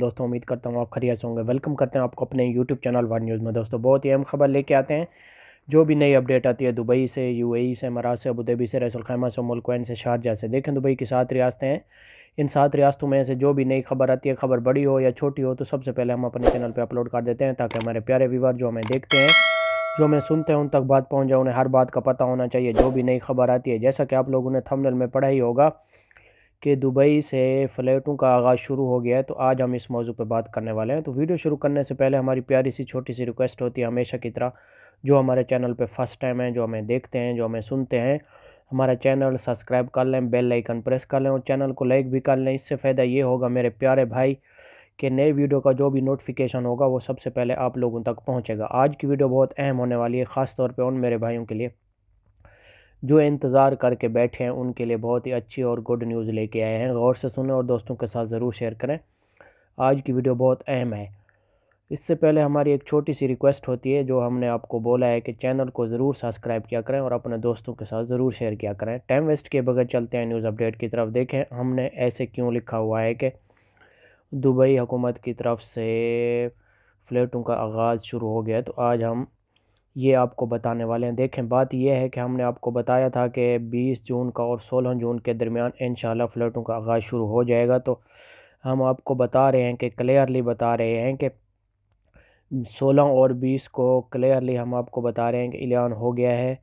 दोस्तों उम्मीद करता हूँ आप खरीर से होंगे वेलकम करते हैं आपको अपने यूट्यूब चैनल वन न्यूज़ में दोस्तों बहुत ही अहम खबर लेके आते हैं जो भी नई अपडेट आती है दुबई से यूएई से मराज से अबूदेबी से रसलखैमा से मुल्कैन से शारजा से देखें दुबई की सात रियासतें हैं इन सात रियासतों में से जो भी नई खबर आती है खबर बड़ी हो या छोटी हो तो सबसे पहले हम अपने चैनल पर अपलोड कर देते हैं ताकि हमारे प्यारे व्यूवर जो हमें देखते हैं जो हमें सुनते हैं उन तक बात पहुँच जाए उन्हें हर बात का पता होना चाहिए जो भी नई खबर आती है जैसा कि आप लोगों ने थंबनेल में पढ़ा ही होगा कि दुबई से फ़्लाइटों का आगाज़ शुरू हो गया है तो आज हम इस मौजू पर बात करने वाले हैं तो वीडियो शुरू करने से पहले हमारी प्यारी सी छोटी सी रिक्वेस्ट होती है हमेशा की तरह जो हमारे चैनल पर फर्स्ट टाइम है जो हमें देखते हैं जो हमें सुनते हैं हमारा चैनल सब्सक्राइब कर लें बेल आइकन प्रेस कर लें और चैनल को लाइक भी कर लें इससे फ़ायदा ये होगा मेरे प्यारे भाई कि नए वीडियो का जो भी नोटिफिकेशन होगा वो सबसे पहले आप लोगों तक पहुँचेगा आज की वीडियो बहुत अहम होने वाली है ख़ास तौर पर उन मेरे भाइयों के लिए जो इंतज़ार करके बैठे हैं उनके लिए बहुत ही अच्छी और गुड न्यूज़ लेके आए हैं गौर से सुने और दोस्तों के साथ ज़रूर शेयर करें आज की वीडियो बहुत अहम है इससे पहले हमारी एक छोटी सी रिक्वेस्ट होती है जो हमने आपको बोला है कि चैनल को ज़रूर सब्सक्राइब किया करें और अपने दोस्तों के साथ ज़रूर शेयर किया करें टाइम वेस्ट के बगैर चलते हैं न्यूज़ अपडेट की तरफ देखें हमने ऐसे क्यों लिखा हुआ है कि दुबई हुकूमत की तरफ से फ्लैटों का आगाज़ शुरू हो गया तो आज हम ये आपको बताने वाले हैं देखें बात यह है कि हमने आपको बताया था कि 20 जून का और 16 जून के दरमियान इन फ्लैटों का आगाज़ शुरू हो जाएगा तो हम आपको बता रहे हैं कि क्लियरली बता रहे हैं कि 16 और 20 को क्लियरली हम आपको बता रहे हैं कि एलान हो गया है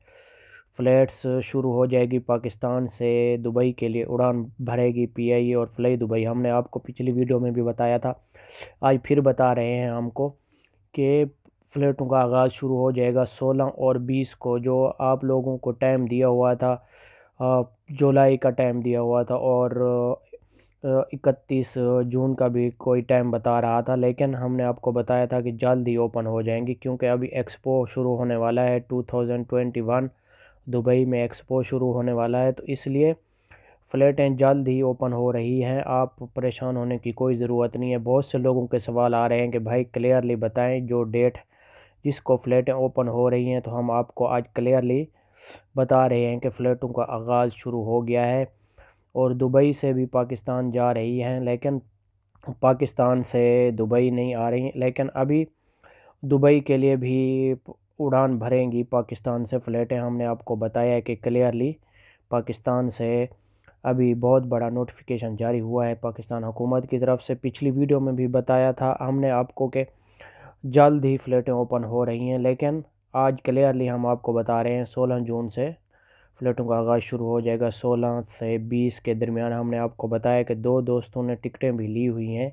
फ़्लैट्स शुरू हो जाएगी पाकिस्तान से दुबई के लिए उड़ान भरेगी पी और फ्लाई दुबई हमने आपको पिछली वीडियो में भी बताया था आज फिर बता रहे हैं हमको कि फ्लैटों का आगाज़ शुरू हो जाएगा सोलह और बीस को जो आप लोगों को टाइम दिया हुआ था जुलाई का टाइम दिया हुआ था और इकतीस जून का भी कोई टाइम बता रहा था लेकिन हमने आपको बताया था कि जल्द ही ओपन हो जाएंगी क्योंकि अभी एक्सपो शुरू होने वाला है 2021 दुबई में एक्सपो शुरू होने वाला है तो इसलिए फ्लैटें जल्द ही ओपन हो रही हैं आप परेशान होने की कोई ज़रूरत नहीं है बहुत से लोगों के सवाल आ रहे हैं कि भाई क्लियरली बताएं जो डेट जिसको फ्लैटें ओपन हो रही हैं तो हम आपको आज क्लियरली बता रहे हैं कि फ़्लैटों का आगाज़ शुरू हो गया है और दुबई से भी पाकिस्तान जा रही हैं लेकिन पाकिस्तान से दुबई नहीं आ रही लेकिन अभी दुबई के लिए भी उड़ान भरेंगी पाकिस्तान से फ़्लैटें हमने आपको बताया कि क्लियरली पाकिस्तान से अभी बहुत बड़ा नोटिफिकेशन जारी हुआ है पाकिस्तान हुकूमत की तरफ से पिछली वीडियो में भी बताया था हमने आपको कि जल्द ही फ्लैटें ओपन हो रही हैं लेकिन आज क्लियरली हम आपको बता रहे हैं सोलह जून से फ्लैटों का आगाज़ शुरू हो जाएगा सोलह से बीस के दरमियान हमने आपको बताया कि दो दोस्तों ने टिकटें भी ली हुई हैं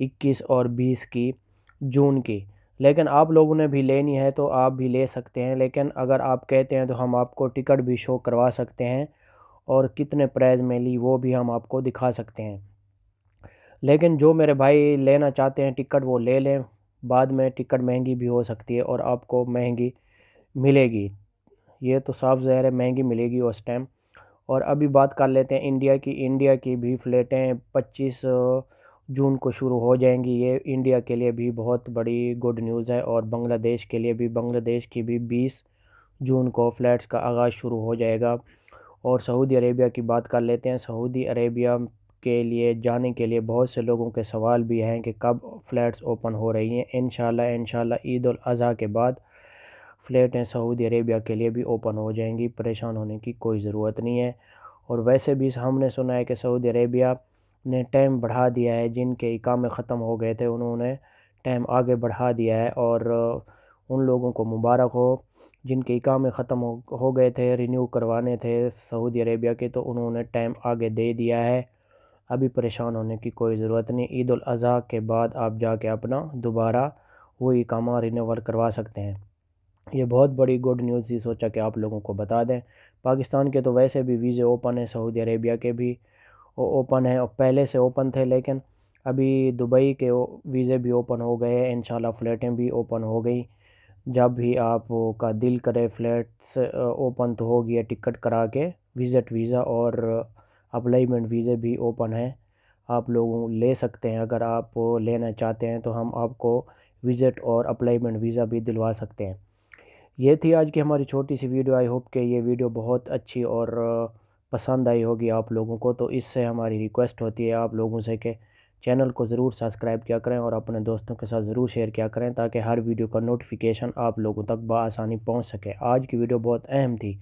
इक्कीस और बीस की जून की लेकिन आप लोगों ने भी लेनी है तो आप भी ले सकते हैं लेकिन अगर आप कहते हैं तो हम आपको टिकट भी शो करवा सकते हैं और कितने प्राइज़ में ली वो भी हम आपको दिखा सकते हैं लेकिन जो मेरे भाई लेना चाहते हैं टिकट वो ले लें बाद में टिकट महंगी भी हो सकती है और आपको महंगी मिलेगी ये तो साफ जहर है महंगी मिलेगी उस टाइम और अभी बात कर लेते हैं इंडिया की इंडिया की भी फ्लाइटें पच्चीस जून को शुरू हो जाएंगी ये इंडिया के लिए भी बहुत बड़ी गुड न्यूज़ है और बांग्लादेश के लिए भी बांग्लादेश की भी बीस जून को फ्लाइट्स का आगाज़ शुरू हो जाएगा और सऊदी अरेबिया की बात कर लेते हैं सऊदी अरेबिया के लिए जाने के लिए बहुत से लोगों के सवाल भी हैं कि कब फ़्लैट्स ओपन हो रही हैं इन इन ईद अज़ी के बाद फ़्लैटें सऊदी अरेबिया के लिए भी ओपन हो जाएंगी परेशान होने की कोई ज़रूरत नहीं है और वैसे भी हमने सुना है कि सऊदी अरेबिया ने टाइम बढ़ा दिया है जिनके इकामे ख़त्म हो गए थे उन्होंने टाइम आगे बढ़ा दिया है और उन लोगों को मुबारक हो जिनके इकामे ख़त्म हो, हो गए थे रिन्यू करवाने थे सऊदी अरेबिया के तो उन्होंने टाइम आगे दे दिया है अभी परेशान होने की कोई ज़रूरत नहीं ईद अज़ी के बाद आप जाके अपना दोबारा वही काम रिनोवर करवा सकते हैं ये बहुत बड़ी गुड न्यूज़ थी सोचा कि आप लोगों को बता दें पाकिस्तान के तो वैसे भी वीज़े ओपन है सऊदी अरेबिया के भी ओपन है और पहले से ओपन थे लेकिन अभी दुबई के वीज़े भी ओपन हो गए हैं इन फ्लैटें भी ओपन हो गई जब भी आप का दिल करे फ्लैट्स ओपन तो होगी टिकट करा के विज़िट वीज़ा और अप्लाईमेंट वीज़े भी ओपन हैं आप लोग ले सकते हैं अगर आप लेना चाहते हैं तो हम आपको विज़िट और अप्लाईमेंट वीज़ा भी दिलवा सकते हैं ये थी आज की हमारी छोटी सी वीडियो आई होप कि ये वीडियो बहुत अच्छी और पसंद आई होगी आप लोगों को तो इससे हमारी रिक्वेस्ट होती है आप लोगों से कि चैनल को ज़रूर सब्सक्राइब किया करें और अपने दोस्तों के साथ ज़रूर शेयर किया करें ताकि हर वीडियो का नोटिफिकेशन आप लोगों तक बसानी पहुँच सके आज की वीडियो बहुत अहम थी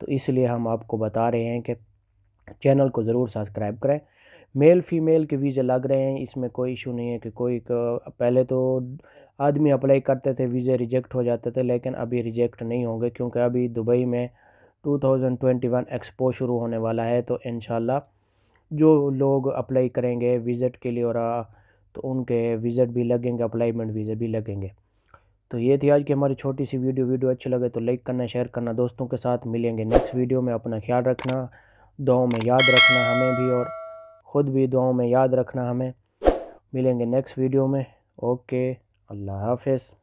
तो इसलिए हम आपको बता रहे हैं कि चैनल को ज़रूर सब्सक्राइब करें मेल फीमेल के वीज़े लग रहे हैं इसमें कोई इशू नहीं है कि कोई पहले तो आदमी अप्लाई करते थे वीज़े रिजेक्ट हो जाते थे लेकिन अभी रिजेक्ट नहीं होंगे क्योंकि अभी दुबई में 2021 एक्सपो शुरू होने वाला है तो इन जो लोग अप्लाई करेंगे विज़िट के लिए और तो उनके विज़िट भी लगेंगे अप्लाईमेंट वीज़े भी लगेंगे तो ये थी आज की हमारी छोटी सी वीडियो वीडियो अच्छी लगे तो लाइक करना शेयर करना दोस्तों के साथ मिलेंगे नेक्स्ट वीडियो में अपना ख्याल रखना दुआओं में याद रखना हमें भी और ख़ुद भी दुआओं में याद रखना हमें मिलेंगे नेक्स्ट वीडियो में ओके अल्लाह हाफिज़